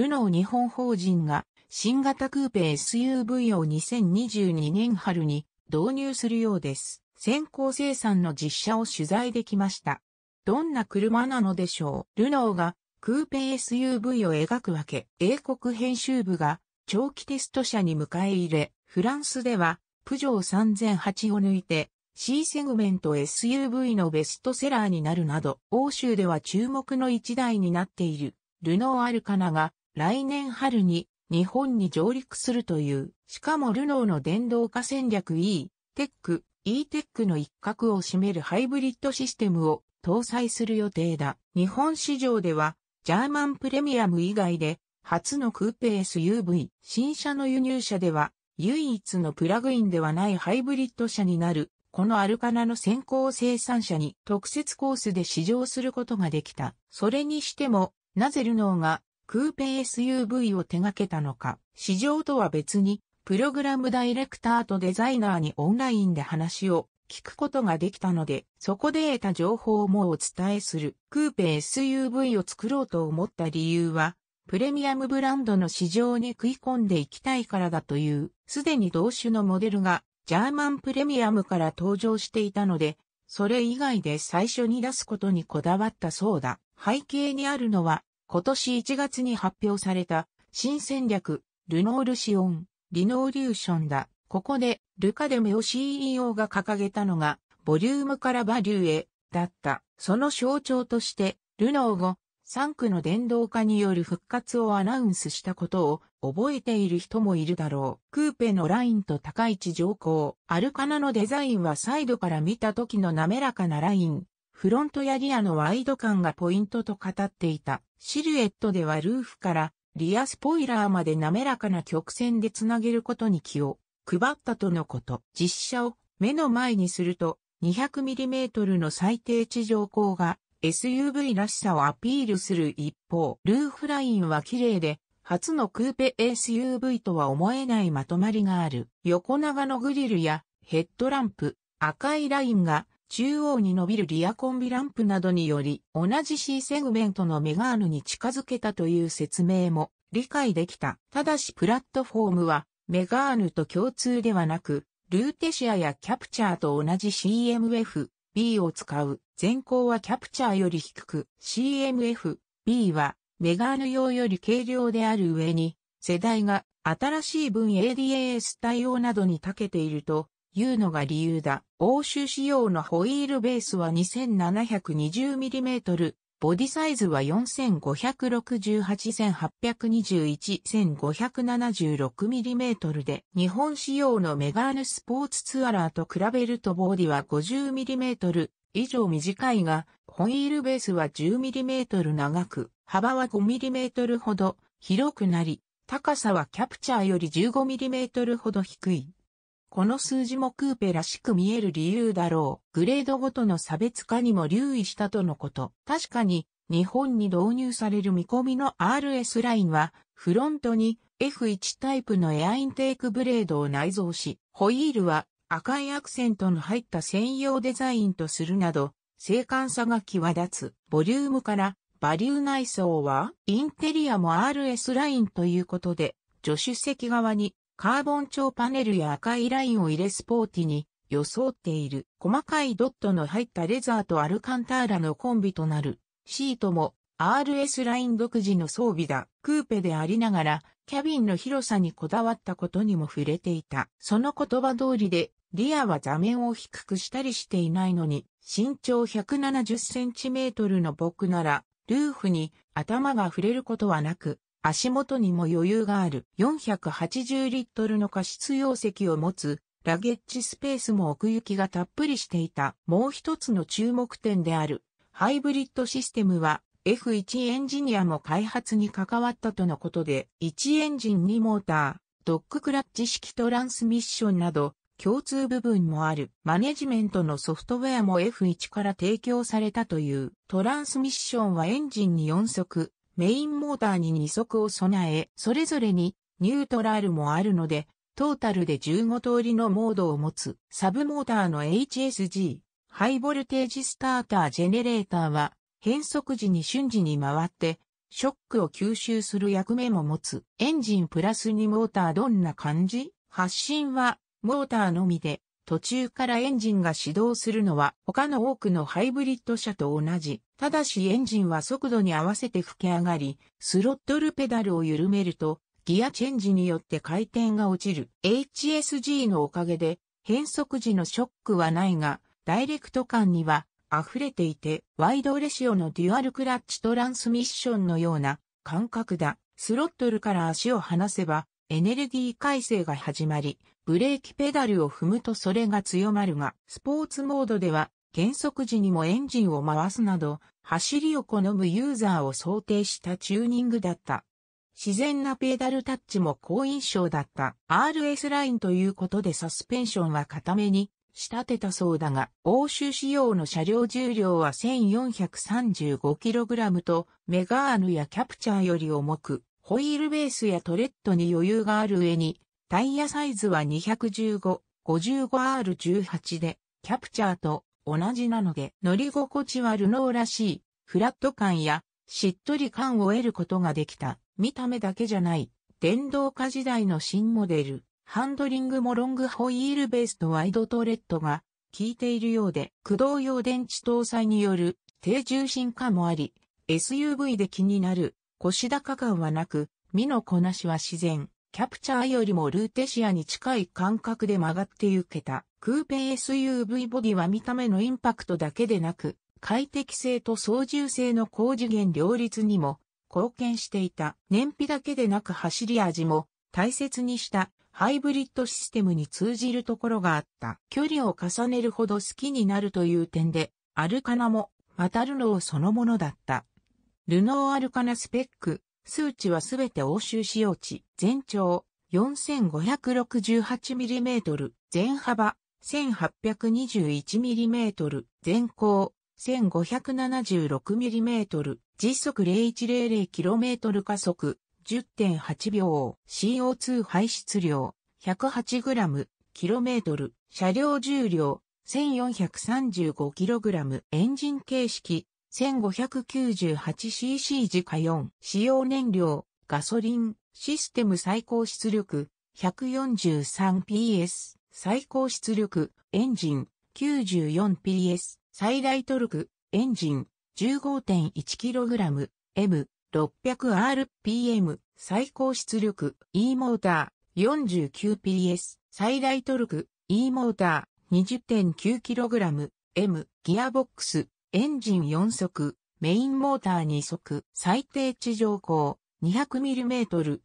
ルノー日本法人が新型クーペ SUV を2022年春に導入するようです。先行生産の実写を取材できました。どんな車なのでしょうルノーがクーペ SUV を描くわけ、英国編集部が長期テスト車に迎え入れ、フランスではプジョー3008を抜いて C セグメント SUV のベストセラーになるなど、欧州では注目の一台になっているルノーアルカナが来年春に日本に上陸するという、しかもルノーの電動化戦略 E、テック、E テックの一角を占めるハイブリッドシステムを搭載する予定だ。日本市場では、ジャーマンプレミアム以外で、初のクーペ SUV、新車の輸入車では、唯一のプラグインではないハイブリッド車になる、このアルカナの先行生産者に特設コースで試乗することができた。それにしても、なぜルノーがクーペ SUV を手掛けたのか、市場とは別に、プログラムダイレクターとデザイナーにオンラインで話を聞くことができたので、そこで得た情報もお伝えする。クーペ SUV を作ろうと思った理由は、プレミアムブランドの市場に食い込んでいきたいからだという、すでに同種のモデルが、ジャーマンプレミアムから登場していたので、それ以外で最初に出すことにこだわったそうだ。背景にあるのは、今年1月に発表された新戦略、ルノールシオン、リノーリューションだ。ここで、ルカデメオ CEO が掲げたのが、ボリュームからバリューへ、だった。その象徴として、ルノー後、3区の電動化による復活をアナウンスしたことを覚えている人もいるだろう。クーペのラインと高市上皇。アルカナのデザインはサイドから見た時の滑らかなライン。フロントやリアのワイド感がポイントと語っていた。シルエットではルーフからリアスポイラーまで滑らかな曲線でつなげることに気を配ったとのこと。実写を目の前にすると 200mm の最低地上高が SUV らしさをアピールする一方、ルーフラインは綺麗で、初のクーペ SUV とは思えないまとまりがある。横長のグリルやヘッドランプ、赤いラインが中央に伸びるリアコンビランプなどにより同じ C セグメントのメガーヌに近づけたという説明も理解できた。ただしプラットフォームはメガーヌと共通ではなく、ルーテシアやキャプチャーと同じ CMF-B を使う。前高はキャプチャーより低く、CMF-B はメガーヌ用より軽量である上に、世代が新しい分 ADAS 対応などに長けていると、いうのが理由だ。欧州仕様のホイールベースは 2720mm、ボディサイズは4 5 6 8 8 2 1 1 5 7 6 m m で、日本仕様のメガーヌスポーツツアラーと比べるとボディは 50mm 以上短いが、ホイールベースは 10mm 長く、幅は 5mm ほど広くなり、高さはキャプチャーより 15mm ほど低い。この数字もクーペらしく見える理由だろう。グレードごとの差別化にも留意したとのこと。確かに、日本に導入される見込みの RS ラインは、フロントに F1 タイプのエアインテークブレードを内蔵し、ホイールは赤いアクセントの入った専用デザインとするなど、静観さが際立つ。ボリュームから、バリュー内装は、インテリアも RS ラインということで、助手席側にカーボン調パネルや赤いラインを入れスポーティに装っている細かいドットの入ったレザーとアルカンターラのコンビとなるシートも RS ライン独自の装備だ。クーペでありながらキャビンの広さにこだわったことにも触れていた。その言葉通りでリアは座面を低くしたりしていないのに身長170センチメートルの僕ならルーフに頭が触れることはなく足元にも余裕がある480リットルの加湿容積を持つラゲッジスペースも奥行きがたっぷりしていたもう一つの注目点であるハイブリッドシステムは F1 エンジニアも開発に関わったとのことで1エンジン2モーター、ドッグクラッチ式トランスミッションなど共通部分もあるマネジメントのソフトウェアも F1 から提供されたというトランスミッションはエンジンに4速、メインモーターに2足を備え、それぞれにニュートラルもあるので、トータルで15通りのモードを持つサブモーターの HSG、ハイボルテージスタータージェネレーターは、変速時に瞬時に回って、ショックを吸収する役目も持つエンジンプラス2モーターどんな感じ発進はモーターのみで途中からエンジンが始動するのは他の多くのハイブリッド車と同じ。ただしエンジンは速度に合わせて吹き上がり、スロットルペダルを緩めると、ギアチェンジによって回転が落ちる。HSG のおかげで、変速時のショックはないが、ダイレクト感には溢れていて、ワイドレシオのデュアルクラッチトランスミッションのような感覚だ。スロットルから足を離せば、エネルギー改正が始まり、ブレーキペダルを踏むとそれが強まるが、スポーツモードでは減速時にもエンジンを回すなど、走りを好むユーザーを想定したチューニングだった。自然なペダルタッチも好印象だった RS ラインということでサスペンションは固めに仕立てたそうだが、欧州仕様の車両重量は 1435kg とメガーヌやキャプチャーより重く、ホイールベースやトレッドに余裕がある上にタイヤサイズは 215-55R18 で、キャプチャーと同じなので、乗り心地はルノーらしい、フラット感や、しっとり感を得ることができた。見た目だけじゃない、電動化時代の新モデル。ハンドリングもロングホイールベースとワイドトレッドが効いているようで、駆動用電池搭載による低重心化もあり、SUV で気になる腰高感はなく、身のこなしは自然。キャプチャーよりもルーテシアに近い感覚で曲がってゆけた。クーペ SUV ボディは見た目のインパクトだけでなく、快適性と操縦性の高次元両立にも貢献していた。燃費だけでなく走り味も大切にしたハイブリッドシステムに通じるところがあった。距離を重ねるほど好きになるという点で、アルカナもまたルノーそのものだった。ルノーアルカナスペック数値はすべて欧州使用地、全長 4568mm、全幅 1821mm、全高 1576mm、時速 0100km 加速、10.8秒、CO2 排出量、108g、km、車両重量、1435kg、エンジン形式、1598cc 時家用、使用燃料、ガソリン、システム最高出力、143PS、最高出力、エンジン、94PS、最大トルク、エンジン、15.1kg、M、600rpm、最高出力、E モーター、49PS、最大トルク、E モーター、20.9kg、M、ギアボックス、エンジン4速、メインモーター2速、最低地上高 200mm